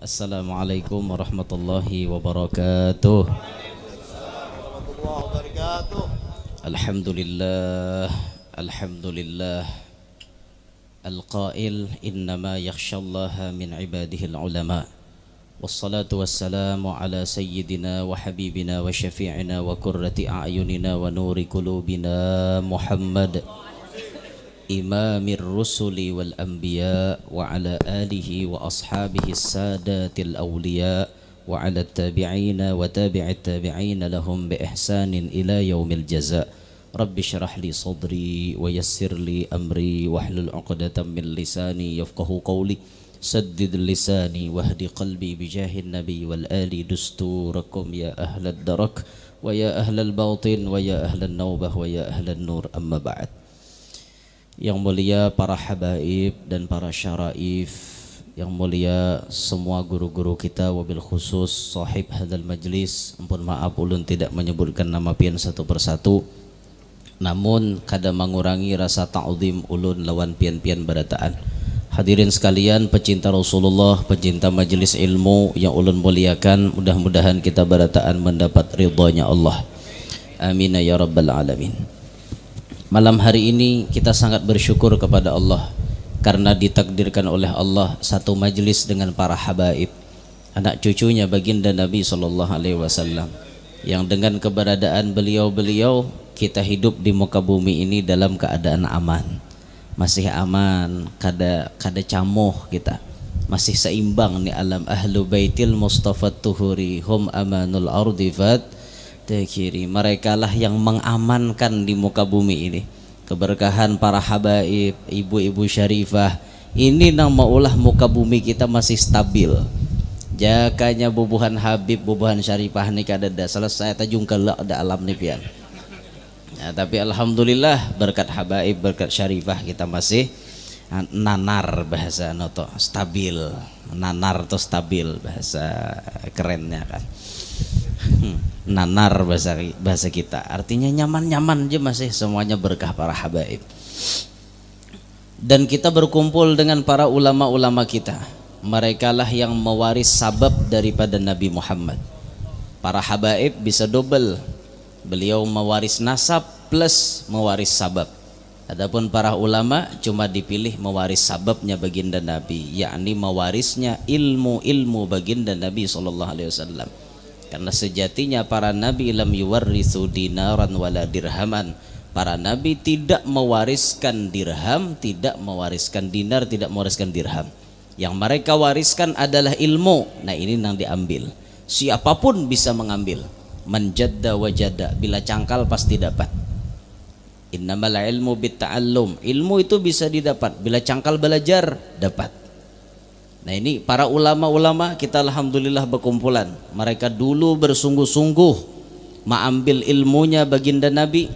Assalamualaikum warahmatullahi wabarakatuh. Alhamdulillah, alhamdulillah. Al-Qail innama yakhshallaha min ibadihi al-ulama. Wassalatu wassalamu ala sayyidina wa habibina wa syafi'ina wa kurrati a'yunina wa nuri kulubina Muhammad. Muhammad. إمام الرسل والأنبياء وعلى آله وأصحابه السادات الأولياء وعلى التابعين وتابع التابعين لهم بإحسان إلى يوم الجزاء رب اشرح لي صدري ويسر لي أمري واحلل عقدة من لساني يفقه قولي سدد لساني واهد قلبي بجاه النبي والآل دستوركم يا أهل الدرك ويا أهل الباطن ويا أهل النوبة ويا أهل النور أما بعد Yang mulia para habaib dan para syaraif Yang mulia semua guru-guru kita Wabil khusus sahib hadal majlis Ampun maaf ulun tidak menyebutkan nama pian satu persatu Namun kadang mengurangi rasa ta'zim ulun lawan pian-pian berataan Hadirin sekalian pecinta Rasulullah Pecinta majlis ilmu yang ulun muliakan Mudah-mudahan kita berataan mendapat ridhonya Allah Amin ya Rabbal Alamin Malam hari ini kita sangat bersyukur kepada Allah karena ditakdirkan oleh Allah satu majelis dengan para habaib, anak cucunya baginda Nabi sallallahu Alaihi Wasallam, yang dengan keberadaan beliau-beliau kita hidup di muka bumi ini dalam keadaan aman, masih aman, kada kada camuh kita, masih seimbang nih alam ahlu baitil Mustafa Tuhuri hum amanul ardi fat dan kiri lah yang mengamankan di muka bumi ini keberkahan para habaib ibu-ibu syarifah ini nama ulah muka bumi kita masih stabil jakanya bubuhan habib bubuhan syarifah nih kadada selesai tajung kelak ada alam pian ya, tapi alhamdulillah berkat habaib berkat syarifah kita masih nanar bahasa noto stabil nanar tuh stabil bahasa kerennya kan hmm nanar bahasa bahasa kita artinya nyaman-nyaman aja masih semuanya berkah para habaib dan kita berkumpul dengan para ulama-ulama kita mereka lah yang mewaris sabab daripada Nabi Muhammad para habaib bisa double beliau mewaris nasab plus mewaris sabab adapun para ulama cuma dipilih mewaris sababnya baginda Nabi yakni mewarisnya ilmu-ilmu baginda Nabi Shallallahu alaihi wasallam karena sejatinya para nabi lam yuwarrisu dinaran wala dirhaman. Para nabi tidak mewariskan dirham, tidak mewariskan dinar, tidak mewariskan dirham. Yang mereka wariskan adalah ilmu. Nah, ini yang diambil. Siapapun bisa mengambil. Menjadda wajada, bila cangkal pasti dapat. Innamal ilmu bitta'allum. Ilmu itu bisa didapat. Bila cangkal belajar, dapat. Nah ini para ulama-ulama kita alhamdulillah berkumpulan. Mereka dulu bersungguh-sungguh mengambil ilmunya baginda Nabi,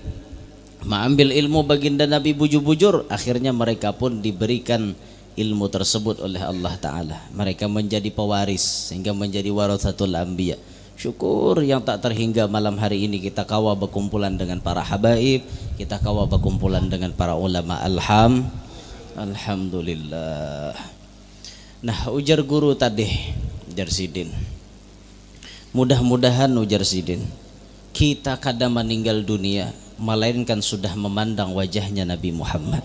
mengambil ilmu baginda Nabi bujur-bujur. Akhirnya mereka pun diberikan ilmu tersebut oleh Allah Taala. Mereka menjadi pewaris sehingga menjadi warathatul anbiya. Syukur yang tak terhingga malam hari ini kita kawal berkumpulan dengan para habaib, kita kawal berkumpulan dengan para ulama. Alham, alhamdulillah. Nah ujar guru tadi Ujar Sidin Mudah-mudahan ujar Sidin Kita kadang meninggal dunia Melainkan sudah memandang wajahnya Nabi Muhammad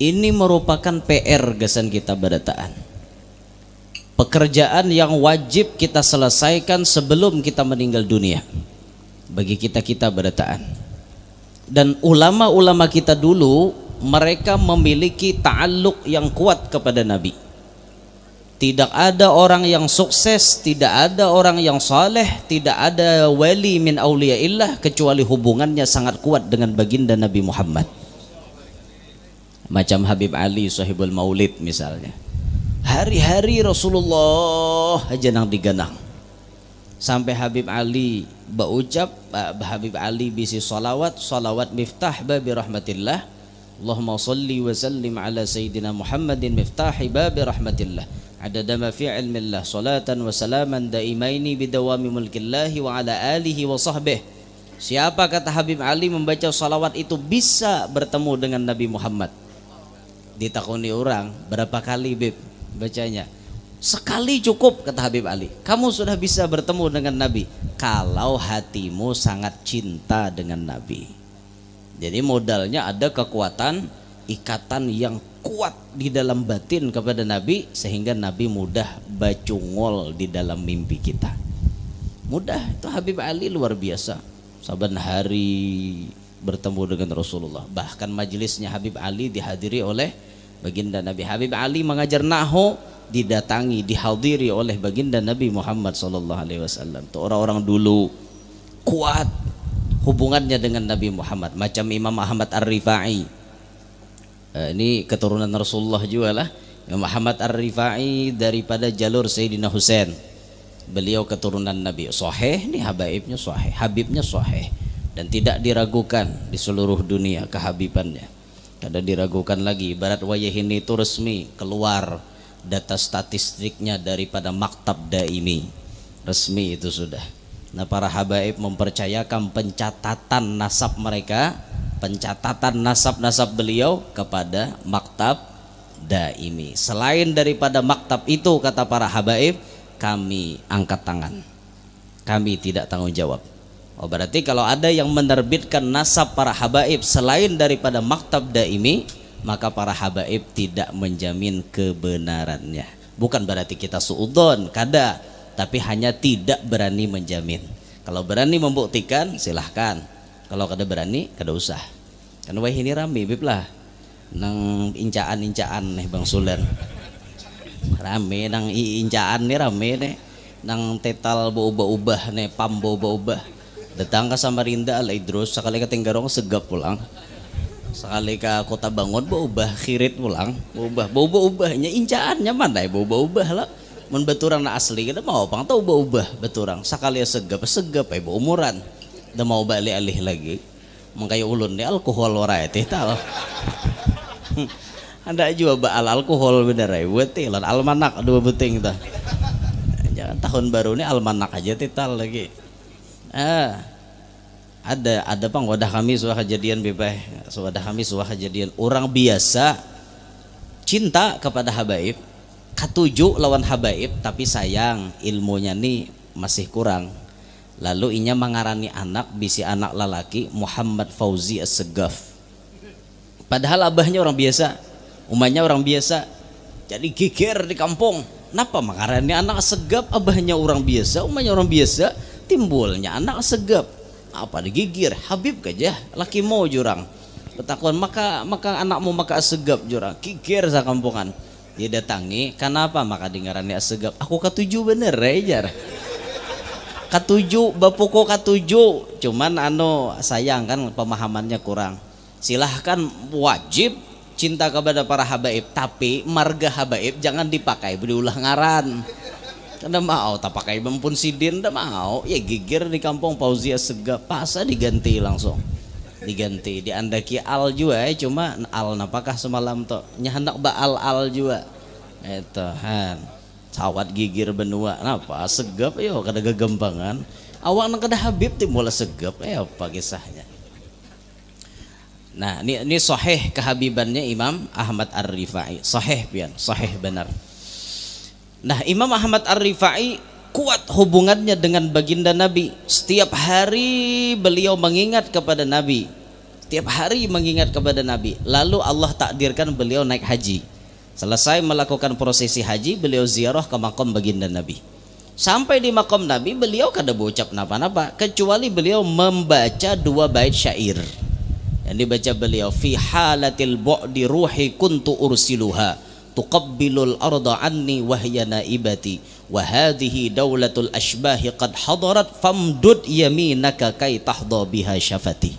Ini merupakan PR gesan kita berataan Pekerjaan yang wajib kita selesaikan sebelum kita meninggal dunia Bagi kita-kita berataan Dan ulama-ulama kita dulu mereka memiliki taaluk yang kuat kepada Nabi tidak ada orang yang sukses, tidak ada orang yang saleh, tidak ada wali min auliyaillah kecuali hubungannya sangat kuat dengan baginda Nabi Muhammad. Macam Habib Ali sahibul maulid misalnya. Hari-hari Rasulullah aja nang digenang. Sampai Habib Ali berucap, eh, Habib Ali bisi salawat, salawat miftah babi rahmatillah اللهم صل وسلم على سيدنا محمد مفتاح باب رحمة الله عدد ما في علم الله صلاة وسلاما دائمين بدوام ملك الله وعلى آله وصحبه Siapa kata Habib Ali membaca salawat itu bisa bertemu dengan Nabi Muhammad Ditakuni orang berapa kali Bib bacanya Sekali cukup kata Habib Ali Kamu sudah bisa bertemu dengan Nabi Kalau hatimu sangat cinta dengan Nabi jadi modalnya ada kekuatan ikatan yang kuat di dalam batin kepada Nabi sehingga Nabi mudah bacungol di dalam mimpi kita. Mudah itu Habib Ali luar biasa. Saban hari bertemu dengan Rasulullah. Bahkan majelisnya Habib Ali dihadiri oleh baginda Nabi Habib Ali mengajar Naho didatangi dihadiri oleh baginda Nabi Muhammad SAW. Itu orang-orang dulu kuat hubungannya dengan Nabi Muhammad macam Imam Ahmad Ar-Rifai eh, ini keturunan Rasulullah juga lah Imam Ahmad Ar-Rifai daripada jalur Sayyidina Husain beliau keturunan Nabi Soheh ini habaibnya Soheh Habibnya Soheh dan tidak diragukan di seluruh dunia kehabibannya Tidak diragukan lagi ibarat ini itu resmi keluar data statistiknya daripada maktab daimi resmi itu sudah Nah para habaib mempercayakan pencatatan nasab mereka Pencatatan nasab-nasab beliau kepada maktab daimi Selain daripada maktab itu kata para habaib Kami angkat tangan Kami tidak tanggung jawab Oh berarti kalau ada yang menerbitkan nasab para habaib Selain daripada maktab daimi Maka para habaib tidak menjamin kebenarannya Bukan berarti kita suudon Kada tapi hanya tidak berani menjamin. Kalau berani membuktikan silahkan. Kalau kada berani kada usah. Karena wah ini rame bib lah. Nang incaan-incaan nih Bang Sulen. Rame nang incaan nih rame nih. Nang tetal berubah-ubah nih pam berubah-ubah. Datang ke Samarinda ala Idrus sekali ke Tenggarong segap pulang. Sekali ke Kota Bangun ubah kirit pulang. Berubah, berubah-ubahnya incaannya mana ya berubah-ubah lah mun beturang asli kita mau pang tau ubah-ubah beturang sakali segap segap ibu umuran da mau balik alih lagi mengkayu ulun ni alkohol warai ya, teh tal anda juga baal alkohol bener ya buat lan almanak dua beting dah. jangan tahun baru ini almanak aja tital lagi ah ada ada pang wadah kami suah kejadian bebeh wadah kami suah kejadian orang biasa cinta kepada habaib ketujuh lawan habaib tapi sayang ilmunya nih masih kurang lalu inya mengarani anak bisi anak lalaki Muhammad Fauzi Assegaf. padahal abahnya orang biasa umahnya orang biasa jadi kikir di kampung kenapa mengarani anak segap abahnya orang biasa umahnya orang biasa timbulnya anak segap apa digigir Habib gajah laki mau jurang ketakuan maka maka anakmu maka segap jurang kikir sa kampungan dia datangi, kenapa maka dengarannya segap. Aku ketujuh bener Rejar. Ketujuh, bapuku ketujuh. Cuman anu sayang kan pemahamannya kurang. Silahkan wajib cinta kepada para habaib tapi marga habaib jangan dipakai ulah ngaran Tidak mau tak pakai bempun sidin, tidak mau ya gigir di kampung Pauzia segap. Pasah diganti langsung diganti diandaki al juga ya cuma al napakah semalam to nyahandak ba al al juga itu han cawat gigir benua napa segap yo kada gegembangan awak nang kada habib tuh mulai segap eh apa kisahnya nah ini, ini sahih kehabibannya Imam Ahmad Ar-Rifai sahih pian sahih benar nah Imam Ahmad Ar-Rifai kuat hubungannya dengan baginda Nabi. Setiap hari beliau mengingat kepada Nabi. Setiap hari mengingat kepada Nabi. Lalu Allah takdirkan beliau naik haji. Selesai melakukan prosesi haji, beliau ziarah ke makam baginda Nabi. Sampai di makam Nabi, beliau kada bocap napa-napa kecuali beliau membaca dua bait syair. Yang dibaca beliau fi halatil bu'di ruhi kuntu ursiluha tuqabbilul arda anni wahyana ibati wa daulatul ashbahi, qad hadarat famdud yaminaka kai tahdha biha syafati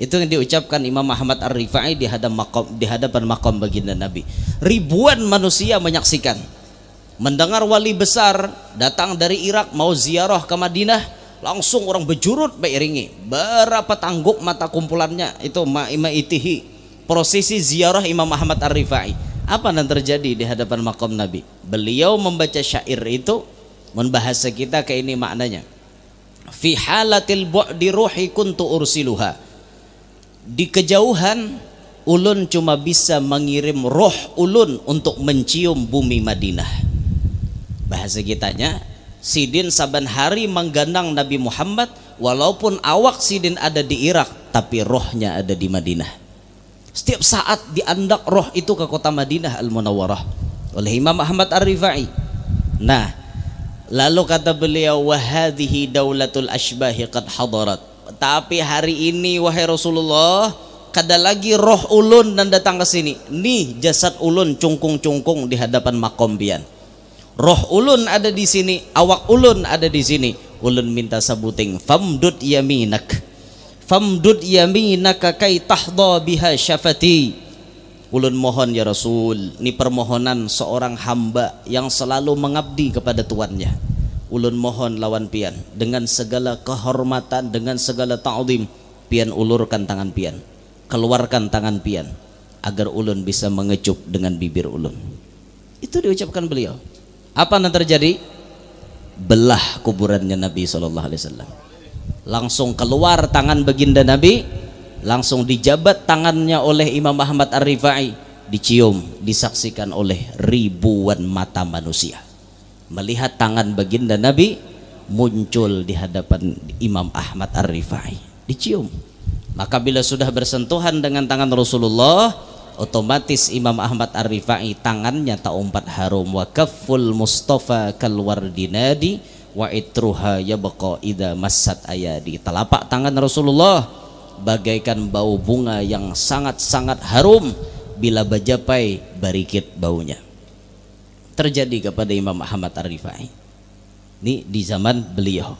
itu yang diucapkan Imam Ahmad Ar-Rifai di hadapan makom di hadapan makam baginda Nabi ribuan manusia menyaksikan mendengar wali besar datang dari Irak mau ziarah ke Madinah langsung orang berjurut beriringi berapa tangguk mata kumpulannya itu ma'ima itihi prosesi ziarah Imam Ahmad Ar-Rifai apa yang terjadi di hadapan makom Nabi? Beliau membaca syair itu membahas kita ke ini maknanya. Fi halatil bu'di ruhi kuntu ursiluha. Di kejauhan ulun cuma bisa mengirim roh ulun untuk mencium bumi Madinah. Bahasa kitanya, Sidin saban hari menggandang Nabi Muhammad walaupun awak Sidin ada di Irak tapi rohnya ada di Madinah. Setiap saat diandak roh itu ke kota Madinah Al-Munawwarah oleh Imam Ahmad Ar-Rifai. Nah, lalu kata beliau wahadhi daulatul ashbahi qad hadarat. Tapi hari ini wahai Rasulullah, kada lagi roh ulun dan datang ke sini. Nih jasad ulun cungkung-cungkung di hadapan makom bian. Roh ulun ada di sini, awak ulun ada di sini. Ulun minta sabuting famdut yaminak famdud yaminaka kai tahdha biha syafati ulun mohon ya Rasul ini permohonan seorang hamba yang selalu mengabdi kepada tuannya ulun mohon lawan pian dengan segala kehormatan dengan segala ta'zim pian ulurkan tangan pian keluarkan tangan pian agar ulun bisa mengecup dengan bibir ulun itu diucapkan beliau apa yang terjadi belah kuburannya Nabi saw langsung keluar tangan baginda Nabi langsung dijabat tangannya oleh Imam Ahmad Ar-Rifai dicium disaksikan oleh ribuan mata manusia melihat tangan baginda Nabi muncul di hadapan Imam Ahmad Ar-Rifai dicium maka bila sudah bersentuhan dengan tangan Rasulullah otomatis Imam Ahmad Ar-Rifai tangannya tak umpat harum wa kaful Mustafa kalwardinadi wa itruha yabqa idza massat ayadi telapak tangan Rasulullah bagaikan bau bunga yang sangat-sangat harum bila bajapai barikit baunya terjadi kepada Imam Ahmad Arifai ini di zaman beliau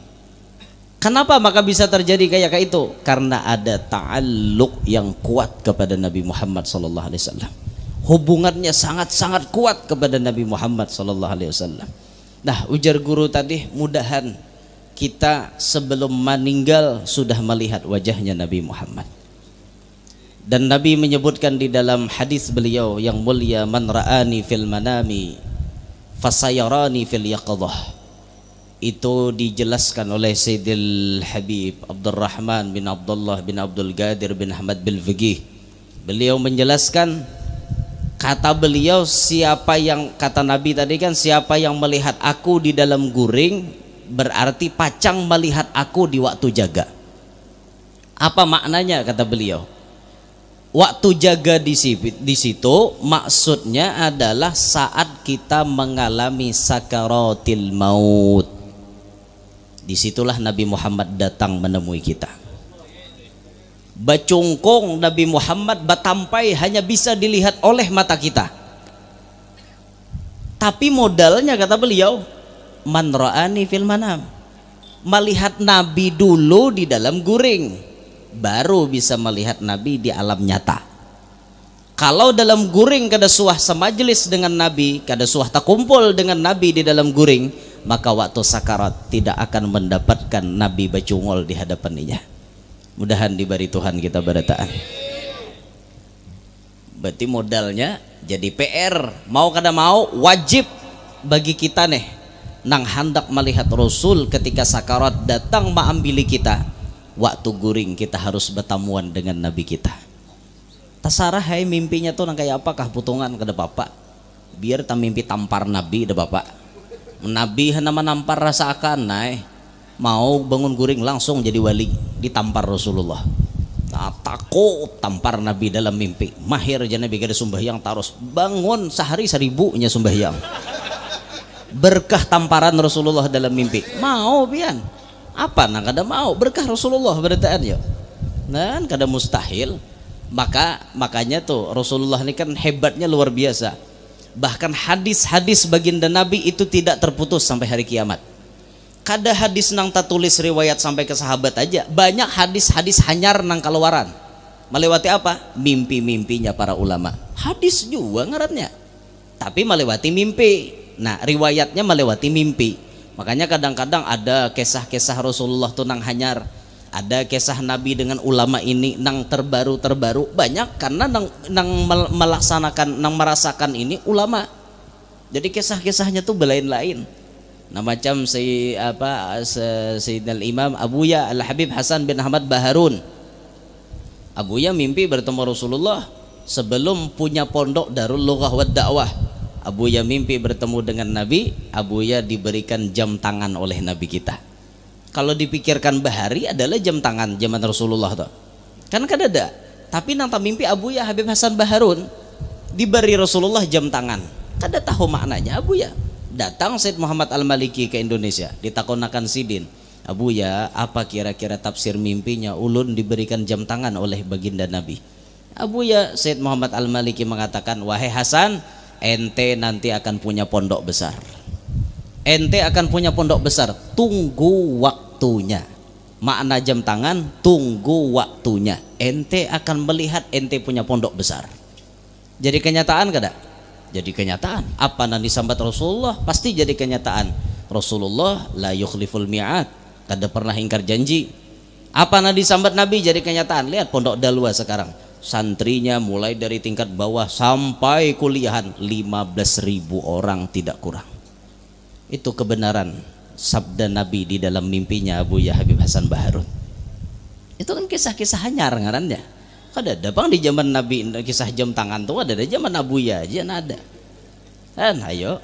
Kenapa maka bisa terjadi kayak itu? Karena ada ta'alluq yang kuat kepada Nabi Muhammad sallallahu alaihi wasallam. Hubungannya sangat-sangat kuat kepada Nabi Muhammad sallallahu alaihi wasallam. Nah, ujar guru tadi, mudahan kita sebelum meninggal sudah melihat wajahnya Nabi Muhammad. Dan Nabi menyebutkan di dalam hadis beliau yang mulia man ra'ani fil manami fasayarani fil yaqadhah. Itu dijelaskan oleh Sayyidil Habib Abdurrahman bin Abdullah bin Abdul Gadir bin Ahmad bin Faqih. Beliau menjelaskan Kata beliau siapa yang kata Nabi tadi kan siapa yang melihat aku di dalam guring berarti pacang melihat aku di waktu jaga. Apa maknanya kata beliau? Waktu jaga di situ maksudnya adalah saat kita mengalami sakaratil maut. Disitulah Nabi Muhammad datang menemui kita. Bacungkong Nabi Muhammad Batampai hanya bisa dilihat oleh mata kita Tapi modalnya kata beliau Man ra'ani fil manam Melihat Nabi dulu di dalam guring Baru bisa melihat Nabi di alam nyata Kalau dalam guring kada suah semajelis dengan Nabi Kada suah tak kumpul dengan Nabi di dalam guring Maka waktu sakarat tidak akan mendapatkan Nabi bacungol di hadapannya mudahan diberi Tuhan kita berataan berarti modalnya jadi PR mau kada mau wajib bagi kita nih nang hendak melihat Rasul ketika sakarat datang maambili kita waktu guring kita harus bertamuan dengan Nabi kita tasarah hai mimpinya tuh nang kayak apakah putungan kada bapak biar tak mimpi tampar Nabi ada bapak Nabi nama nampar rasa akan naik mau bangun guring langsung jadi wali ditampar Rasulullah nah, takut tampar Nabi dalam mimpi mahir aja Nabi gada sumbahyang tarus bangun sehari seribunya sumbahyang berkah tamparan Rasulullah dalam mimpi mau bian apa nah kada mau berkah Rasulullah beritaan ya dan nah, kada mustahil maka makanya tuh Rasulullah ini kan hebatnya luar biasa bahkan hadis-hadis baginda Nabi itu tidak terputus sampai hari kiamat kada hadis nang tatulis riwayat sampai ke sahabat aja banyak hadis-hadis hanyar nang keluaran melewati apa mimpi-mimpinya para ulama hadis juga ngaratnya tapi melewati mimpi nah riwayatnya melewati mimpi makanya kadang-kadang ada kisah-kisah Rasulullah nang hanyar ada kisah Nabi dengan ulama ini nang terbaru terbaru banyak karena nang, nang melaksanakan nang merasakan ini ulama jadi kisah-kisahnya tuh belain lain Nah macam si apa si si, Imam Abu Ya Al Habib Hasan bin Ahmad Baharun. Abu Ya mimpi bertemu Rasulullah sebelum punya pondok Darul Lughah wa Dakwah. Ya mimpi bertemu dengan Nabi, Abu Ya diberikan jam tangan oleh Nabi kita. Kalau dipikirkan bahari adalah jam tangan zaman Rasulullah tuh. Kan kan ada. Tapi nang mimpi Abu Ya Habib Hasan Baharun diberi Rasulullah jam tangan. Kada kan tahu maknanya Abu Ya datang Said Muhammad Al-Maliki ke Indonesia ditakonakan Sidin Abu ya apa kira-kira tafsir mimpinya ulun diberikan jam tangan oleh baginda Nabi Abu ya Said Muhammad Al-Maliki mengatakan wahai Hasan ente nanti akan punya pondok besar ente akan punya pondok besar tunggu waktunya makna jam tangan tunggu waktunya ente akan melihat ente punya pondok besar jadi kenyataan kada jadi kenyataan apa nanti sambat Rasulullah pasti jadi kenyataan Rasulullah la yukhliful mi'ad tidak pernah ingkar janji apa nanti sambat Nabi jadi kenyataan lihat pondok dalwa sekarang santrinya mulai dari tingkat bawah sampai kuliahan 15.000 ribu orang tidak kurang itu kebenaran sabda Nabi di dalam mimpinya Abu Ya Habib Hasan Baharun itu kan kisah-kisah hanyar ngarannya Kada ada bang di zaman Nabi kisah jam tangan tuh ada di zaman ya aja ada. Kan ayo.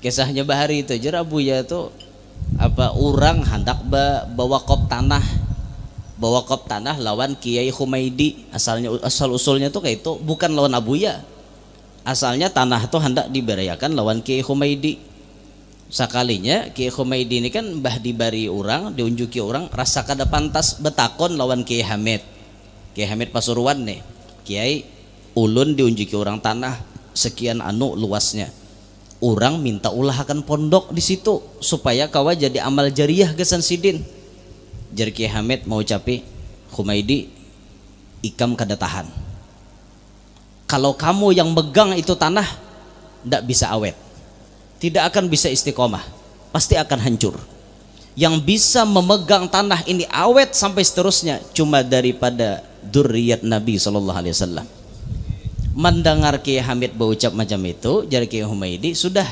Kisahnya Bahari itu jera ya itu apa orang hendak bawa kop tanah bawa kop tanah lawan Kiai Humaidi asalnya asal usulnya tuh kayak itu bukan lawan ya asalnya tanah tuh hendak diberayakan lawan Kiai Humaidi sekalinya Kiai Humaidi ini kan bah dibari orang diunjuki orang rasa kada pantas betakon lawan Kiai Hamid Kiai Hamid Pasuruan nih Kiai ulun diunjuki orang tanah sekian anu luasnya orang minta ulahakan pondok di situ supaya kawa jadi amal jariah gesan sidin Jadi Kiai Hamid mau capi Humaidi ikam kada tahan kalau kamu yang megang itu tanah ndak bisa awet tidak akan bisa istiqomah pasti akan hancur yang bisa memegang tanah ini awet sampai seterusnya cuma daripada duriyat Nabi Shallallahu Alaihi Wasallam. Mendengar Kiai Hamid berucap macam itu, jadi Kiai Humaidi sudah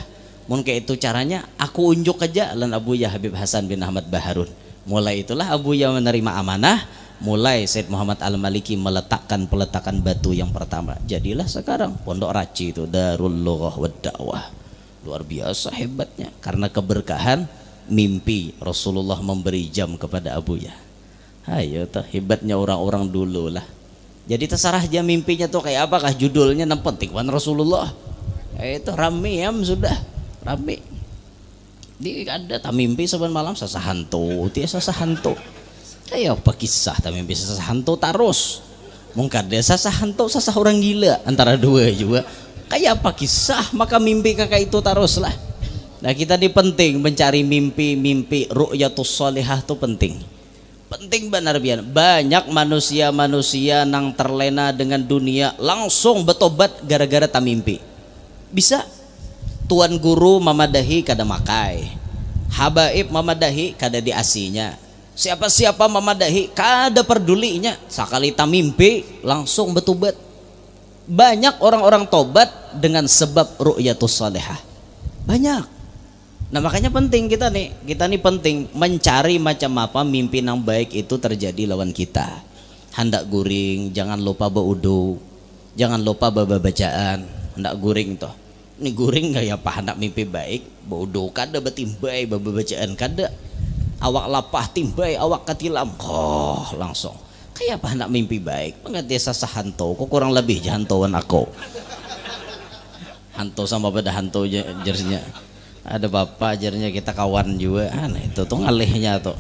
mungkin itu caranya aku unjuk aja lan Abu Ya Habib Hasan bin Ahmad Baharun. Mulai itulah Abu Ya menerima amanah, mulai Said Muhammad Al Maliki meletakkan peletakan batu yang pertama. Jadilah sekarang Pondok Raci itu Darul Lughah wa Luar biasa hebatnya karena keberkahan mimpi Rasulullah memberi jam kepada Abuya ayo tuh hebatnya orang-orang dulu lah jadi terserah aja mimpinya tuh kayak apakah judulnya yang penting wan Rasulullah ya itu rame ya sudah rame di ada tak mimpi sebentar malam sasahanto dia hantu ayo pakisah tak mimpi sasahanto tarus mungkin dia hantu sasah orang gila antara dua juga kayak apa kisah maka mimpi kakak itu taruslah lah Nah kita ini penting mencari mimpi-mimpi ru'yatus solihah itu penting. Penting benar Bian banyak manusia-manusia nang terlena dengan dunia langsung betobat gara-gara tak mimpi. Bisa tuan guru mamadahi kada makai. Habaib mamadahi kada diasinya. Siapa-siapa mamadahi kada perdulinya Sekali tak mimpi langsung betobat. Banyak orang-orang tobat dengan sebab ru'yatus solihah. Banyak Nah makanya penting kita nih, kita nih penting mencari macam apa mimpi yang baik itu terjadi lawan kita. Hendak guring, jangan lupa beudu, jangan lupa baba bacaan, hendak guring toh. Ini guring gak ya pak, hendak mimpi baik, beudu kada betimbai baba bacaan kada. Awak lapah timbai, awak katilam, oh langsung. Kayak apa hendak mimpi baik, pengerti hantu, kok kurang lebih jahantauan aku. Hanto sama pada hanto jersinya ada bapak ajarnya kita kawan juga aneh nah itu tuh ngalihnya tuh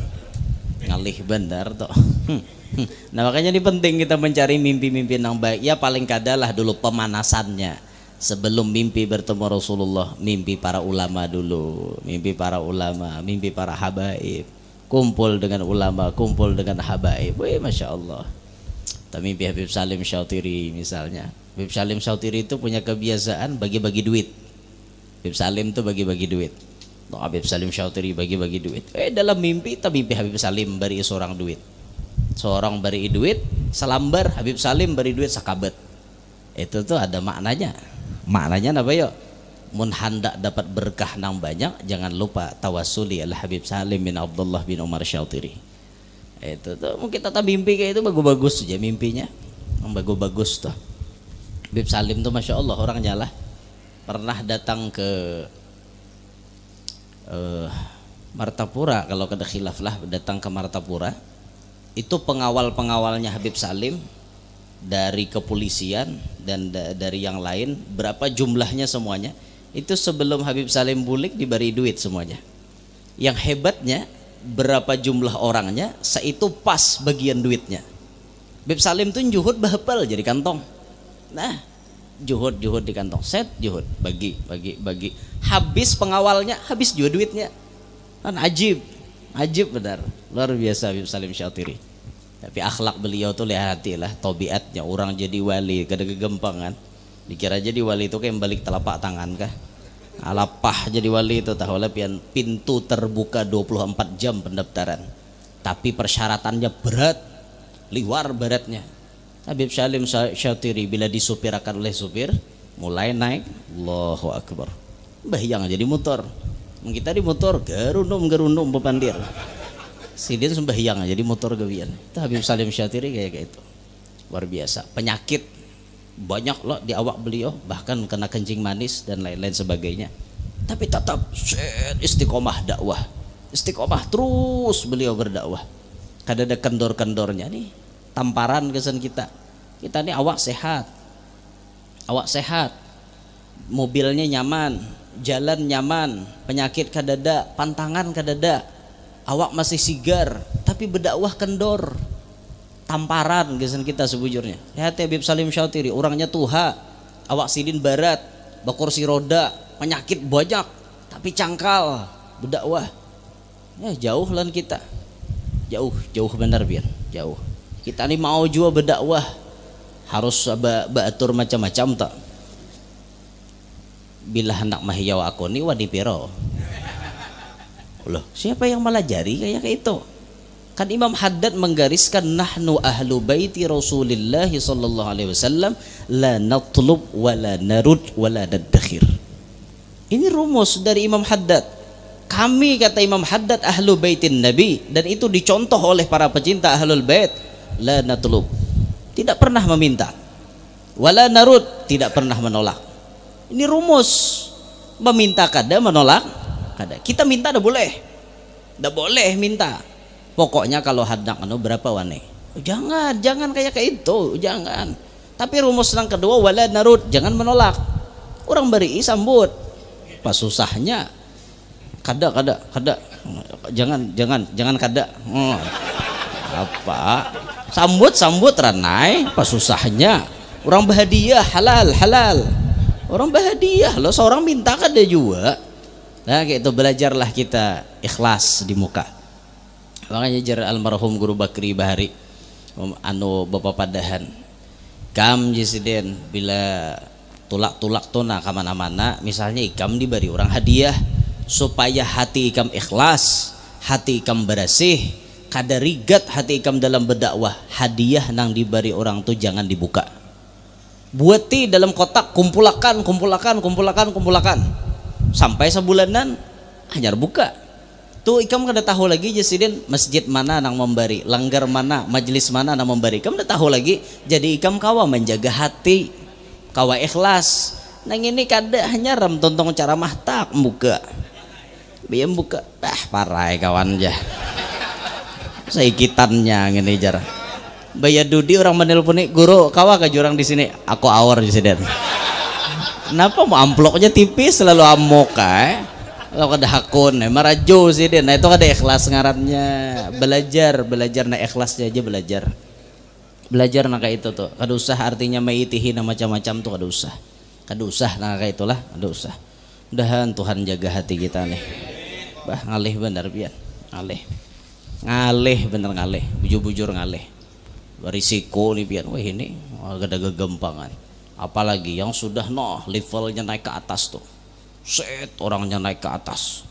ngalih bandar tuh hmm, hmm. nah makanya ini penting kita mencari mimpi-mimpi yang baik ya paling kadalah dulu pemanasannya sebelum mimpi bertemu Rasulullah mimpi para ulama dulu mimpi para ulama mimpi para habaib kumpul dengan ulama kumpul dengan habaib Wih, Masya Allah tapi mimpi Habib Salim Syautiri misalnya Habib Salim Syautiri itu punya kebiasaan bagi-bagi duit Habib Salim tuh bagi-bagi duit Tuh nah, Habib Salim Syautiri bagi-bagi duit eh dalam mimpi tapi mimpi Habib Salim beri seorang duit seorang beri duit selambar Habib Salim beri duit sakabat. itu tuh ada maknanya maknanya apa yuk mun hendak dapat berkah nang banyak jangan lupa tawasuli al Habib Salim bin Abdullah bin Umar Syatiri itu tuh mungkin tata mimpi kayak itu bagus-bagus aja mimpinya bagus-bagus tuh Habib Salim tuh masya Allah orang lah pernah datang ke uh, Martapura kalau kada khilaf lah datang ke Martapura itu pengawal-pengawalnya Habib Salim dari kepolisian dan da dari yang lain berapa jumlahnya semuanya itu sebelum Habib Salim bulik diberi duit semuanya yang hebatnya berapa jumlah orangnya itu pas bagian duitnya Habib Salim tuh juhud bahapal jadi kantong nah juhud juhud di kantong set juhud bagi bagi bagi habis pengawalnya habis juga duitnya kan ajib ajib benar luar biasa Habib Salim Syatiri tapi akhlak beliau tuh lihat lah tobiatnya orang jadi wali kada kegempangan dikira jadi wali itu kayak balik telapak tangan kah alapah jadi wali itu tahu pian pintu terbuka 24 jam pendaftaran tapi persyaratannya berat liwar beratnya Habib Salim Syatiri bila disupirakan oleh supir mulai naik Allahu Akbar bayang jadi motor kita di motor gerundum gerundum pemandir sidin sembahyang jadi motor gawian itu Habib Salim Syatiri kayak itu luar biasa penyakit banyak loh di awak beliau bahkan kena kencing manis dan lain-lain sebagainya tapi tetap istiqomah dakwah istiqomah terus beliau berdakwah kada ada kendor-kendornya nih tamparan kesan kita kita ini awak sehat awak sehat mobilnya nyaman jalan nyaman penyakit kadada pantangan kadada awak masih sigar tapi berdakwah kendor tamparan kesan kita sebujurnya lihat ya Habib Salim Syautiri orangnya tuha awak sidin barat si roda penyakit banyak tapi cangkal berdakwah ya jauh lan kita jauh jauh benar biar jauh kita ini mau jua berdakwah harus batur macam-macam tak bila hendak mahiyau aku ni wadi piro loh siapa yang melajari kayak itu kan Imam Haddad menggariskan nahnu ahlu baiti Rasulullah sallallahu alaihi wasallam la natlub wa la narud wa la nadakhir ini rumus dari Imam Haddad kami kata Imam Haddad ahlu baitin nabi dan itu dicontoh oleh para pecinta ahlul bait la natlub tidak pernah meminta wala narud tidak pernah menolak ini rumus meminta kada menolak kada kita minta ada boleh ada boleh minta pokoknya kalau hadak anu berapa wane jangan jangan kayak kayak itu jangan tapi rumus yang kedua wala narud jangan menolak orang beri sambut pas susahnya kada kada kada jangan jangan jangan kada hmm. apa sambut sambut ranai apa susahnya orang berhadiah halal halal orang berhadiah loh seorang minta kan dia juga nah kayak itu belajarlah kita ikhlas di muka makanya jar almarhum guru Bakri Bahari anu bapak padahan kam jisiden bila tulak-tulak tona kemana mana misalnya ikam diberi orang hadiah supaya hati ikam ikhlas hati ikam bersih kada rigat hati ikam dalam berdakwah hadiah nang diberi orang tu jangan dibuka buati dalam kotak kumpulakan kumpulakan kumpulakan kumpulakan sampai sebulanan hanya buka tu ikam kada tahu lagi jasidin masjid mana nang memberi langgar mana majelis mana nang memberi ikam kada tahu lagi jadi ikam kawa menjaga hati kawa ikhlas nang ini kada hanya ram tontong cara mahtak buka biar buka ah parai kawan jah saikitannya ngene jar Baya Dudi orang menelpon nih guru kawa ke jurang di sini aku awar di sini kenapa mau amploknya tipis selalu amok eh lo kada hakun eh marajo sih dia nah itu kada kan ikhlas ngarannya belajar belajar na ikhlasnya aja belajar belajar na itu tuh kada usah artinya meitihi na macam-macam tuh kada usah kada usah na itulah kada usah mudahan Tuhan jaga hati kita nih bah ngalih benar biar ngalih ngalih bener ngalih bujur-bujur ngalih berisiko nih biar wah ini agak ada kegempangan apalagi yang sudah no levelnya naik ke atas tuh set orangnya naik ke atas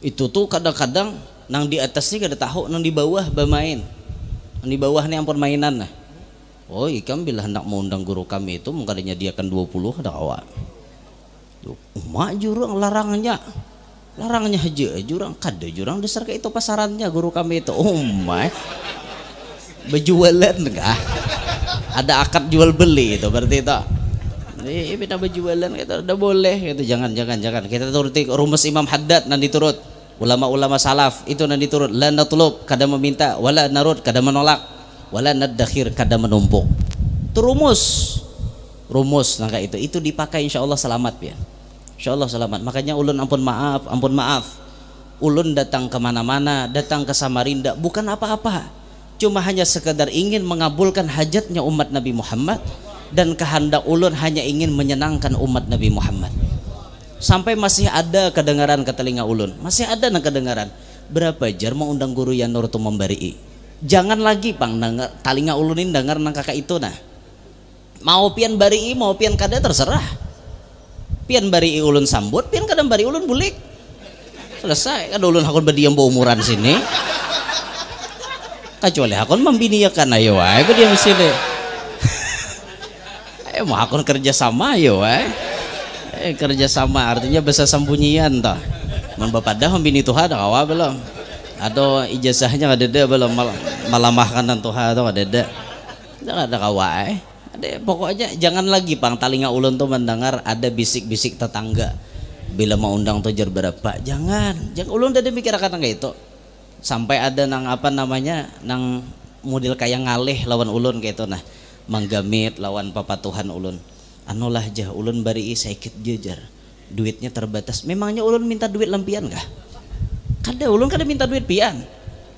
itu tuh kadang-kadang nang di atas atasnya kada tahu nang di bawah bermain nang di bawah nih yang permainan nah oh ikan iya, bila hendak mau undang guru kami itu mungkin dia akan 20 ada kawa tuh mak jurang larangnya larangnya haji eh, jurang kada eh, jurang dasar ke itu pasarannya guru kami itu oh my bejualan enggak ada akad jual beli itu berarti itu iya, iya, ini pindah bejualan kita gitu, udah boleh gitu jangan jangan jangan kita turuti rumus Imam Haddad nanti turut ulama-ulama salaf itu nanti turut la natlub kada meminta wala narut kada menolak wala nadakhir kada menumpuk itu rumus rumus nangka itu itu dipakai insyaallah selamat ya Insya Allah selamat. Makanya ulun ampun maaf, ampun maaf. Ulun datang kemana-mana, datang ke Samarinda, bukan apa-apa. Cuma hanya sekadar ingin mengabulkan hajatnya umat Nabi Muhammad dan kehendak ulun hanya ingin menyenangkan umat Nabi Muhammad. Sampai masih ada kedengaran ke telinga ulun, masih ada nang kedengaran. Berapa jar mau undang guru yang nur tu memberi? Jangan lagi pang nang, telinga ulun ini dengar nang kakak itu nah. Mau pian bari, mau pian kada terserah pian bari ulun sambut pian kadang bari ulun bulik selesai kan ulun hakon berdiam bau umuran sini kecuali hakon kan ayo wae berdiam sini ayo mau hakon kerja sama ayo wae eh, kerja sama artinya besar sembunyian toh mun dah membini Tuhan, ada kawa belum atau ijazahnya ada deh belum malamahkan Tuhan atau ada deh ada kawa eh ada pokoknya jangan lagi pang talinga ulun tuh mendengar ada bisik-bisik tetangga bila mau undang tuh berapa jangan jangan ulun tadi mikir akan kayak itu sampai ada nang apa namanya nang model kayak ngalih lawan ulun kayak itu nah menggamit lawan papa tuhan ulun anulah jah ulun bari sakit jejer duitnya terbatas memangnya ulun minta duit lempian kah kada ulun kada minta duit pian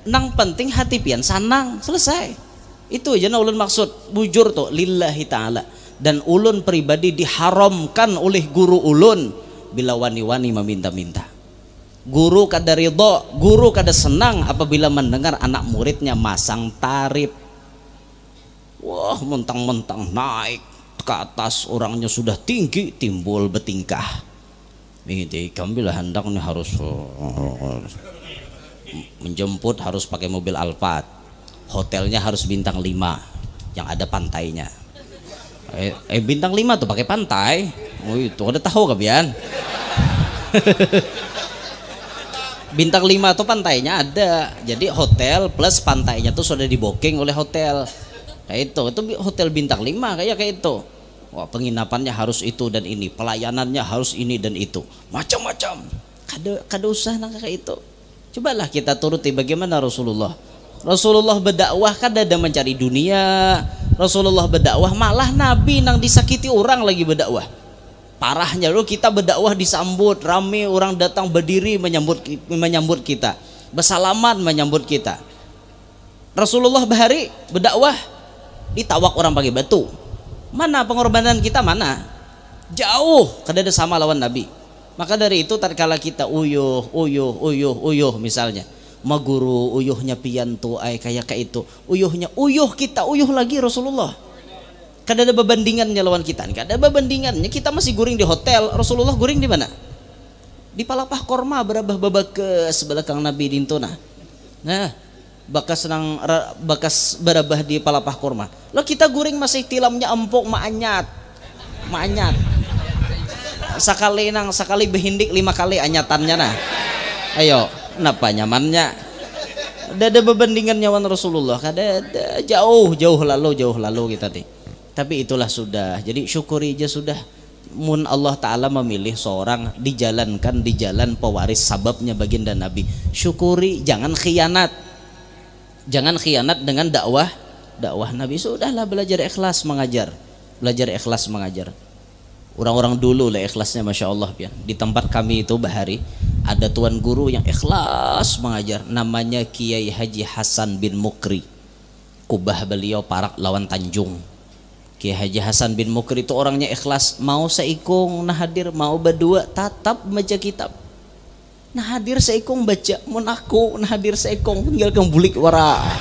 nang penting hati pian sanang selesai itu aja nah ulun maksud bujur tuh lillahi taala dan ulun pribadi diharamkan oleh guru ulun bila wani-wani meminta-minta. Guru kada ridho, guru kada senang apabila mendengar anak muridnya masang tarif. Wah, mentang-mentang naik ke atas orangnya sudah tinggi timbul betingkah? ini kami hendak nih harus menjemput harus pakai mobil Alphard hotelnya harus bintang 5 yang ada pantainya eh, eh bintang 5 tuh pakai pantai oh itu udah tahu kebian bintang 5 tuh pantainya ada jadi hotel plus pantainya tuh sudah diboking oleh hotel kayak itu itu hotel bintang 5 kayak kayak itu Wah, penginapannya harus itu dan ini, pelayanannya harus ini dan itu, macam-macam. Kada kada usah nang kayak itu. Cobalah kita turuti bagaimana Rasulullah Rasulullah berdakwah kan ada mencari dunia Rasulullah berdakwah malah Nabi nang disakiti orang lagi berdakwah parahnya lo kita berdakwah disambut rame orang datang berdiri menyambut menyambut kita bersalaman menyambut kita Rasulullah bahari berdakwah ditawak orang pakai batu mana pengorbanan kita mana jauh kan ada sama lawan Nabi maka dari itu tatkala kita uyuh uyuh uyuh uyuh misalnya maguru uyuhnya piantu ay kayak kayak itu uyuhnya uyuh kita uyuh lagi Rasulullah kada ada bebandingannya lawan kita kada ada bebandingannya kita masih guring di hotel Rasulullah guring di mana di palapah korma berabah sebelah kang Nabi dintuna nah bakas nang bakas berabah di palapah korma lo kita guring masih tilamnya empuk maanyat maanyat sekali nang sekali behindik lima kali anyatannya nah ayo napa nyamannya ada bebandingan nyawan Rasulullah kada jauh jauh lalu jauh lalu kita gitu, tapi itulah sudah jadi syukuri aja sudah mun Allah Ta'ala memilih seorang dijalankan di jalan pewaris sababnya baginda Nabi syukuri jangan khianat jangan khianat dengan dakwah dakwah Nabi sudahlah belajar ikhlas mengajar belajar ikhlas mengajar orang-orang dulu lah ikhlasnya masya Allah ya di tempat kami itu bahari ada tuan guru yang ikhlas mengajar namanya Kiai Haji Hasan bin Mukri kubah beliau parak lawan Tanjung Kiai Haji Hasan bin Mukri itu orangnya ikhlas mau seikung nah hadir mau berdua tatap baca kitab nah hadir seikung baca mun aku nah hadir seikung tinggal kembulik wara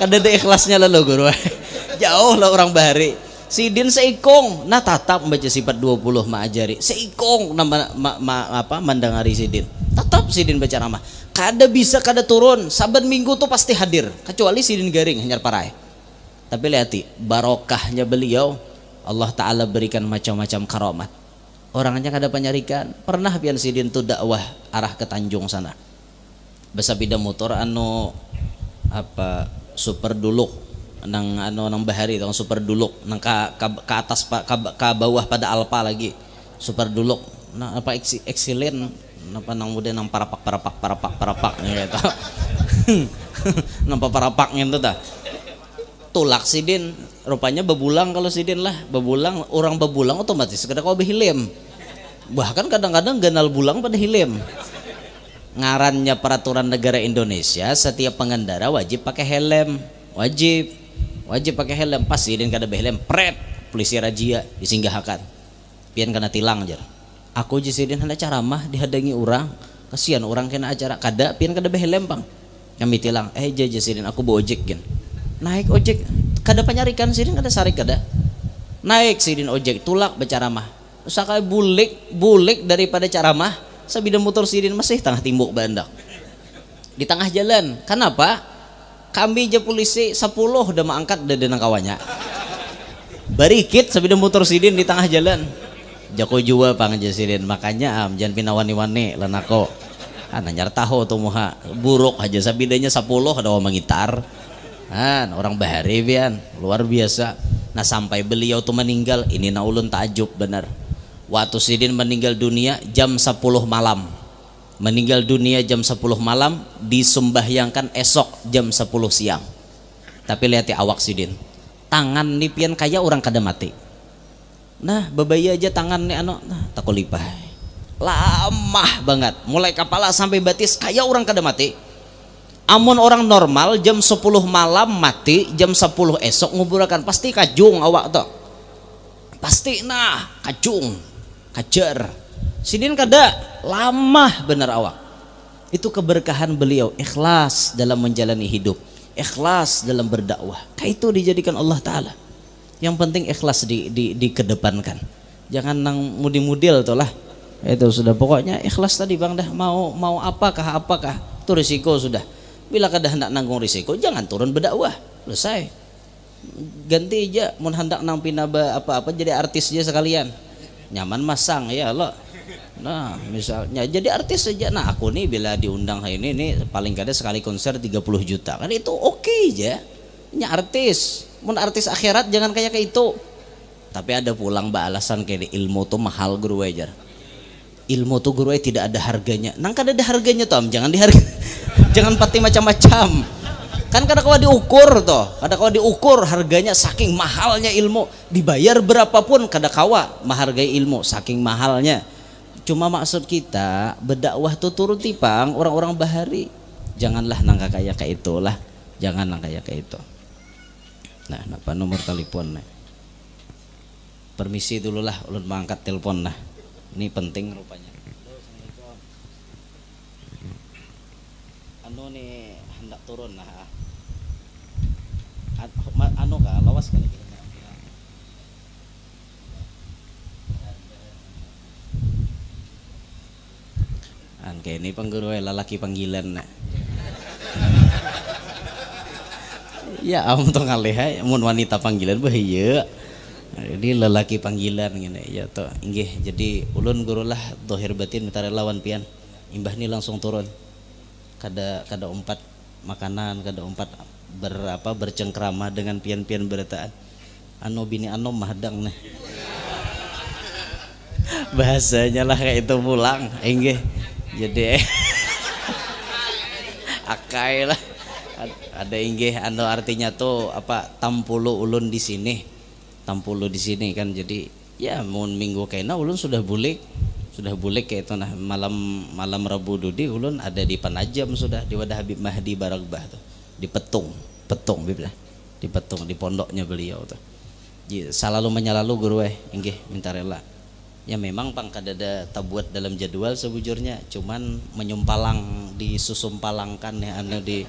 kada ada ikhlasnya lalu guru jauh lah orang bahari sidin seikong na tatap membaca sifat 20 ma'ajari seikong nama ma, ma, apa mendengari sidin tatap sidin baca nama kada bisa kada turun saban minggu tuh pasti hadir kecuali sidin garing hanya parai tapi lihat barokahnya beliau Allah Ta'ala berikan macam-macam karomah. orang kada penyarikan pernah pian sidin tuh dakwah arah ke Tanjung sana besa bida motor anu apa super duluk nang ano nang bahari tong super duluk nang ka, ka, ka atas pa, ka, ka bawah pada alpa lagi super duluk na apa eksi, excellent napa nang muda nang parapak parapak parapak parapak nih ya, gitu napa parapak gitu dah tulak sidin rupanya bebulang kalau sidin lah bebulang orang bebulang otomatis kada kau behilem bahkan kadang-kadang ganal bulang pada hilim ngarannya peraturan negara Indonesia setiap pengendara wajib pakai helm wajib wajib pakai helm pas sih dan kada helm pret polisi rajia disinggahkan, pian kena tilang aja aku aja sih dan ada mah dihadangi orang kasihan orang kena acara kada pian kada helm pang kami tilang eh jaja sih aku bawa ojek gen naik ojek kada penyarikan sih kada sarik kada naik sih ojek tulak Usah usaha bulik bulik daripada cara mah. sabida motor sirin masih tengah timbuk bandak di tengah jalan kenapa kami je polisi 10 udah mengangkat dari kawannya barikit sebida motor sidin di tengah jalan Joko jua pang sidin makanya am jangan pina wani-wani lenako ah, kan nyar tahu tuh muha buruk aja sabidanya sepuluh ada orang mengitar. kan orang bahari bian luar biasa nah sampai beliau tuh meninggal ini naulun takjub bener waktu sidin meninggal dunia jam sepuluh malam meninggal dunia jam 10 malam disembahyangkan esok jam 10 siang tapi lihat ya awak sidin tangan nipian kaya orang kada mati nah bebaya aja tangan nih ano nah takut lipah lama banget mulai kepala sampai batis kaya orang kada mati amun orang normal jam 10 malam mati jam 10 esok nguburakan pasti kajung awak tuh pasti nah kajung kajar Sidin kada lama benar awak. Itu keberkahan beliau ikhlas dalam menjalani hidup, ikhlas dalam berdakwah. Kayak itu dijadikan Allah taala. Yang penting ikhlas di, di, dikedepankan. Jangan nang mudi-mudil tuh lah. Itu sudah pokoknya ikhlas tadi Bang dah mau mau apakah apakah itu risiko sudah. Bila kada hendak nanggung risiko jangan turun berdakwah. Selesai. Ganti aja mun hendak nang pinaba apa-apa jadi artis aja sekalian. Nyaman masang ya Allah. Nah, misalnya jadi artis saja. Nah, aku nih bila diundang hari ini nih paling kada sekali konser 30 juta. Kan itu oke okay aja. Ini artis. Mun artis akhirat jangan kayak kayak itu. Tapi ada pulang mbak alasan kayak ilmu tuh mahal guru wajar. Ilmu tuh guru tidak ada harganya. Nang kada ada harganya tuh, jangan diharga. jangan pati macam-macam. Kan kada kawa diukur toh, kada kawa diukur harganya saking mahalnya ilmu. Dibayar berapapun kada kawa menghargai ilmu saking mahalnya Cuma maksud kita berdakwah tuh turun tipang orang-orang bahari. Janganlah nangka kayak kayak itulah. Jangan nangka kayak kayak itu. Nah, apa nomor telepon Permisi Permisi lah, ulun mengangkat telepon nah. Ini penting rupanya. Anu nih hendak turun nah. Anu kah lawas kali ini. Angke ini pengguru ya, lalaki panggilan nak. ya am tuh ngalih, eh. mun wanita panggilan bahaya. Jadi lelaki panggilan gini ya toh inggih jadi ulun gurulah dohir batin minta relawan pian imbah ini langsung turun kada kada empat makanan kada empat berapa bercengkrama dengan pian-pian berataan anu bini ano mahadang nih, bahasanya lah kayak itu pulang inggih jadi akai lah ada inggih anu artinya tuh apa tampulu ulun di sini tampulu di sini kan jadi ya mau minggu kena ulun sudah bulik sudah bulik kayak itu nah malam malam Rabu Dudi ulun ada di Panajam sudah di wadah Habib Mahdi Barakbah tuh di Petung Petung bibla di Petung di pondoknya beliau tuh selalu menyalalu guru eh inggih minta rela ya memang ada tabuat dalam jadwal sebujurnya cuman menyumpalang disusumpalangkan ya anu di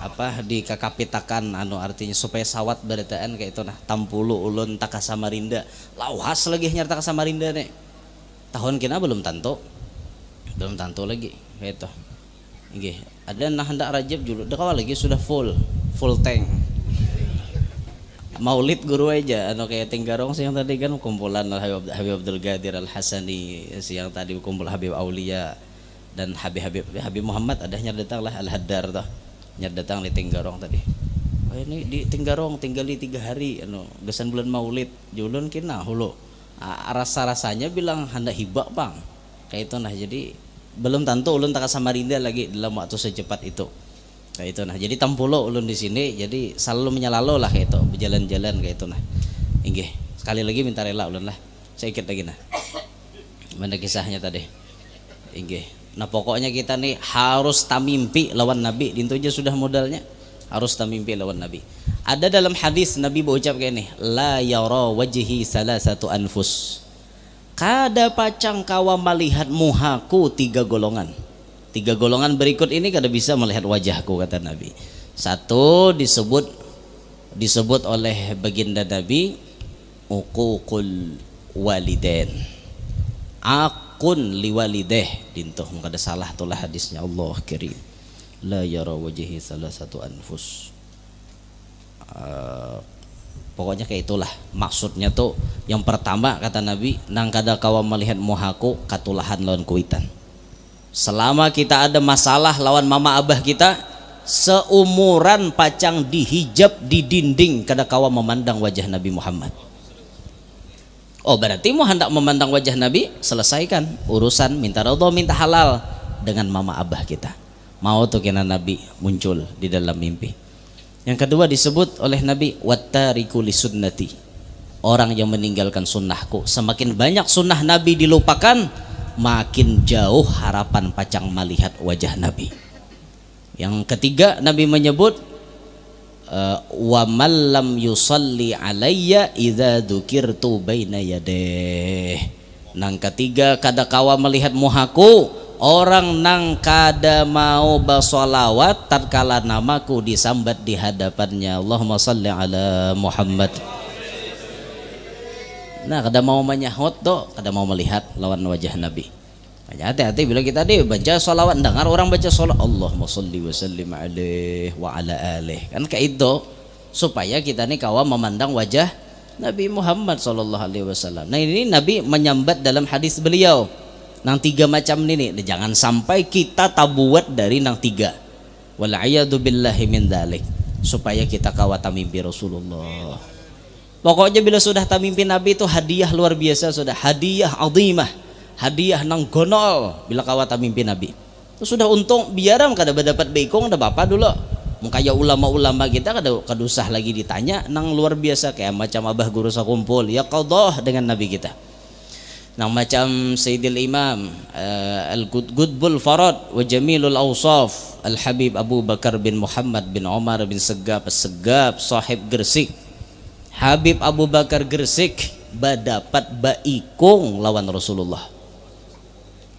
apa di kakapitakan anu artinya supaya sawat beritaan kayak itu nah tampulu ulun takasamarinda samarinda lauhas lagi nyarta takasamarinda samarinda nih tahun kena belum tentu belum tentu lagi kayak itu Gih, ada nah hendak rajab dulu dekawal lagi sudah full full tank Maulid guru aja anu kayak Tinggarong yang tadi kan kumpulan Habib, Habib Abdul Gadir Al Hasani siang tadi kumpul Habib Aulia dan Habib Habib Habib Muhammad ada datang lah Al Hadar toh, nyar datang di Tenggarong tadi oh, ini di Tenggarong tinggal di tiga hari anu gesan bulan Maulid julun kina hulu rasa rasanya bilang hendak hibak bang kayak itu nah jadi belum tentu ulun tak Samarinda lagi dalam waktu secepat itu Kayak itu nah. Jadi tampulo ulun di sini jadi selalu menyalalo lah kayak itu, berjalan-jalan kayak itu nah. Inggih. Sekali lagi minta rela ulun lah. saya lagi nah. Mana kisahnya tadi? Inggih. Nah pokoknya kita nih harus tamimpi lawan Nabi. Dintu aja sudah modalnya harus tamimpi lawan Nabi. Ada dalam hadis Nabi berucap kayak nih, la yara wajhi salah satu anfus. Kada pacang kawa melihat muhaku tiga golongan Tiga golongan berikut ini kada bisa melihat wajahku kata Nabi. Satu disebut disebut oleh baginda Nabi uququl waliden Akun liwalideh dintuh kada salah tulah hadisnya Allah kirim. La yara wajihi salah satu anfus. Uh, pokoknya kayak itulah maksudnya tuh yang pertama kata Nabi nang kada kawa melihat muhaku katulahan lawan kuitan Selama kita ada masalah lawan mama abah kita, seumuran pacang dihijab di dinding kada kawa memandang wajah Nabi Muhammad. Oh berarti mu hendak memandang wajah Nabi, selesaikan urusan minta rodo minta halal dengan mama abah kita. Mau tuh kena Nabi muncul di dalam mimpi. Yang kedua disebut oleh Nabi wattariku sunnati. Orang yang meninggalkan sunnahku. Semakin banyak sunnah Nabi dilupakan, makin jauh harapan pacang melihat wajah Nabi. Yang ketiga Nabi menyebut eh, wa malam yusalli alayya idza dzukirtu baina yadeh. Nang ketiga kada kawa melihat muhaku orang nang kada mau bersolawat tatkala namaku disambat di hadapannya. Allahumma salli ala Muhammad. Nah, kada mau menyahut tuh, kada mau melihat lawan wajah Nabi. Banyak hati-hati bila kita deh baca salawat, dengar orang baca salawat. Allahumma salli wa sallim alaih wa ala alaih. Kan kayak itu supaya kita nih kawa memandang wajah Nabi Muhammad Shallallahu Alaihi Wasallam. Nah ini Nabi menyambat dalam hadis beliau nang tiga macam ini nih. Jangan sampai kita tabuat dari nang tiga. Walaiyadu billahi min dalik supaya kita kawatami Rasulullah. Pokoknya bila sudah tak mimpin Nabi itu hadiah luar biasa sudah hadiah azimah, hadiah nang gonol bila kawat tak mimpin Nabi. Itu sudah untung biaram kada dapat beikong ada bapak dulu. Mengkaya ulama-ulama kita kada kadusah lagi ditanya nang luar biasa kayak macam abah guru sakumpul ya kau doh dengan Nabi kita. Nang macam Sayyidil Imam uh, eh, Al-Gudbul Farad wa Jamilul Awsaf Al-Habib Abu Bakar bin Muhammad bin Omar bin Segab Segab sahib Gresik Habib Abu Bakar Gresik badapat baikung lawan Rasulullah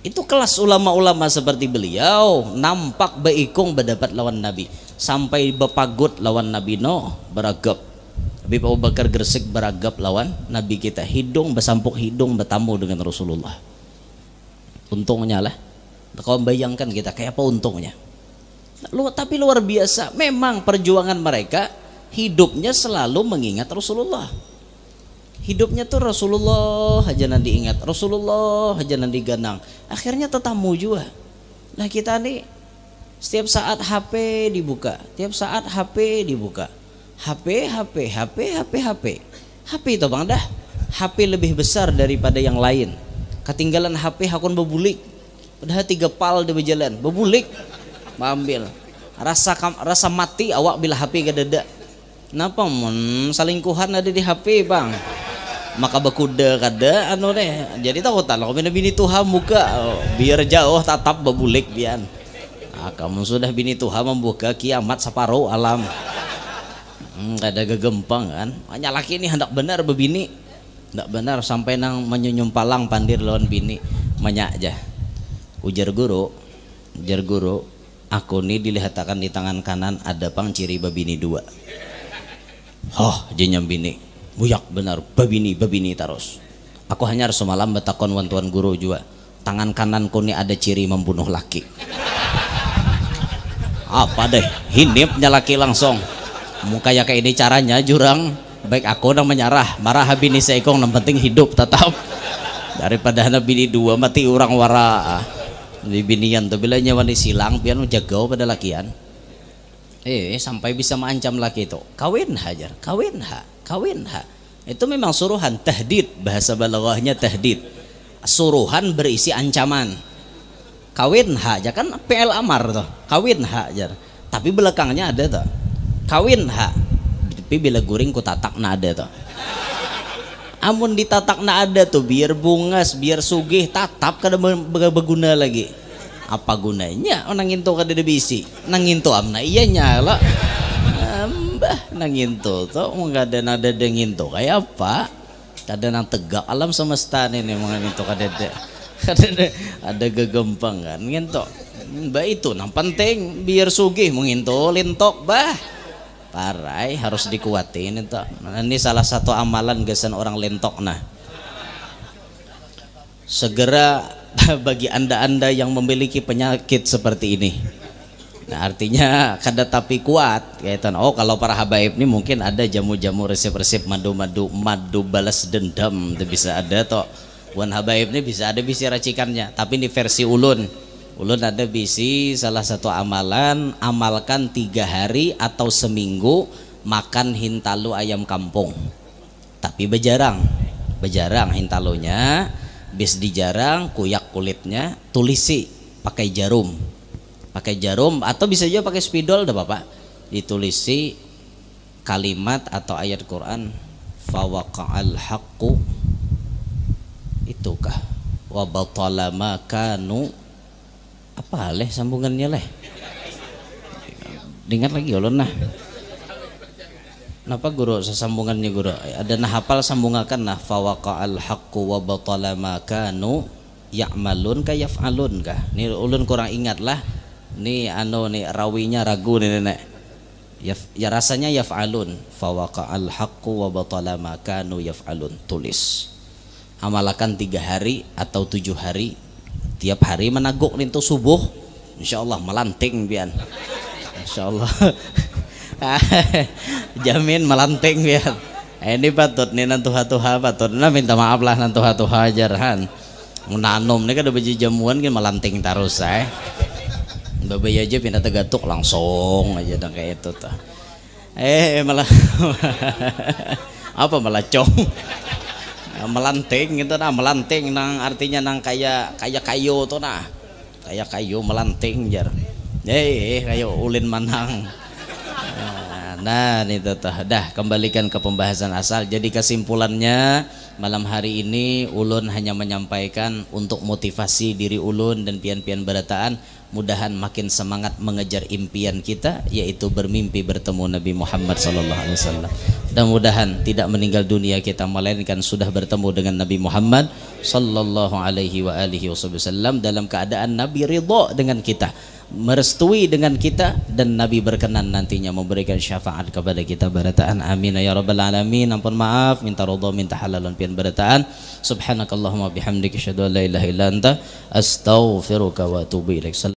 itu kelas ulama-ulama seperti beliau nampak baikung berdapat lawan Nabi sampai bepagut lawan Nabi no beragap Habib Abu Bakar Gresik beragap lawan Nabi kita hidung bersampuk hidung bertamu dengan Rasulullah untungnya lah kau bayangkan kita kayak apa untungnya Lu, tapi luar biasa memang perjuangan mereka hidupnya selalu mengingat Rasulullah. Hidupnya tuh Rasulullah aja nanti ingat, Rasulullah aja nanti ganang. Akhirnya tetamu juga. Nah kita nih setiap saat HP dibuka, setiap saat HP dibuka. HP, HP, HP, HP, HP. HP itu bang dah. HP lebih besar daripada yang lain. Ketinggalan HP hakun bebulik. Udah tiga pal di berjalan, bebulik. Ambil. Rasa rasa mati awak bila HP gak dedak. Napa saling salingkuhan ada di HP bang? Maka bekuda kada anu deh. Jadi tahu tak kalau bini tuha buka oh, biar jauh tatap bebulik bian. Ah, kamu sudah bini tuha membuka kiamat separuh alam. Hmm, ada gegempang kan. Hanya laki ini hendak benar bebini. Hendak benar sampai nang menyunyum palang pandir lawan bini. menyak aja. Ujar guru, ujar guru, aku nih dilihatakan di tangan kanan ada pang ciri babini dua Oh, jenyam bini. Buyak benar, babini, babini taros. Aku hanya harus semalam betakon wantuan guru juga. Tangan kananku ini ada ciri membunuh laki. Apa deh, hinipnya laki langsung. Muka ya kayak ini caranya jurang. Baik aku nang menyarah, marah habini seikong, yang penting hidup tetap. Daripada anak bini dua mati orang wara. Binian tuh bilanya wanita silang, pian menjaga pada lakian. Eh, sampai bisa mengancam laki itu. Kawin hajar, kawin ha, kawin ha. Itu memang suruhan tahdid, bahasa balaghahnya tahdid. Suruhan berisi ancaman. Kawin ha, ya kan PL amar tuh. Kawin ha jar. Tapi belakangnya ada tuh. Kawin ha. Tapi bila guring ku tatak na ada tuh. Amun ditatak na ada tuh biar bungas, biar sugih, tatap kada beguna lagi apa gunanya nanginto ka dede bisi nanginto amna iya nyala ambah nanginto to mga dana dede nginto kaya apa kada nang tegak alam semesta nih mga nginto ka dede kada ada gegempang kan nginto ba itu nang penting biar sugih menginto lintok bah parai harus dikuatin itu ini salah satu amalan gesan orang lintok nah segera bagi anda-anda yang memiliki penyakit seperti ini nah artinya kada tapi kuat kaitan oh kalau para habaib ini mungkin ada jamu-jamu resep-resep madu-madu madu balas dendam itu bisa ada toh Wan habaib ini bisa ada bisi racikannya tapi ini versi ulun ulun ada bisi salah satu amalan amalkan tiga hari atau seminggu makan hintalu ayam kampung tapi bejarang bejarang hintalonya habis dijarang kuyak kulitnya tulisi pakai jarum pakai jarum atau bisa juga pakai spidol dah bapak ditulisi kalimat atau ayat Quran fawaqa'al haqqu itukah wa batala ma kanu apa leh sambungannya leh dengar lagi ulun nah Napa guru sesambungannya guru? Ada nah hafal sambungakan nah fawaqa al haqqu wa batala ma kanu ya'malun ka yaf'alun kah? ni ulun kurang ingat lah. ni anu nih rawinya ragu nih nenek. Ya, ya rasanya yaf'alun fawaqa al haqqu wa batala ma kanu yaf'alun tulis. Amalakan tiga hari atau tujuh hari tiap hari menaguk nintu subuh insya Allah melanting bian insya Allah jamin melanting biar eh, ini patut nih nanti tuha patut nah minta maaf lah nantuha tuha jarhan menanum nih kan udah biji jamuan kan melanting terus eh babai aja pindah tegatuk langsung aja dong kayak itu tuh eh malah apa malah cong melanting itu nah melanting gitu, nang nah, artinya nang kayak kayak kayu tuh nah kayak kayu melanting jar eh, eh kayu ulin manang Nah, ini tuh. Dah, kembalikan ke pembahasan asal. Jadi kesimpulannya malam hari ini ulun hanya menyampaikan untuk motivasi diri ulun dan pian-pian berataan mudahan makin semangat mengejar impian kita yaitu bermimpi bertemu Nabi Muhammad sallallahu alaihi wasallam. Mudah-mudahan tidak meninggal dunia kita melainkan sudah bertemu dengan Nabi Muhammad sallallahu alaihi wasallam dalam keadaan Nabi ridho dengan kita merestui dengan kita dan Nabi berkenan nantinya memberikan syafaat kepada kita barataan amin ya rabbal alamin ampun maaf minta rodo minta halalan pian barataan subhanakallahumma bihamdika asyhadu an la ilaha illa anta astaghfiruka wa atubu ilaik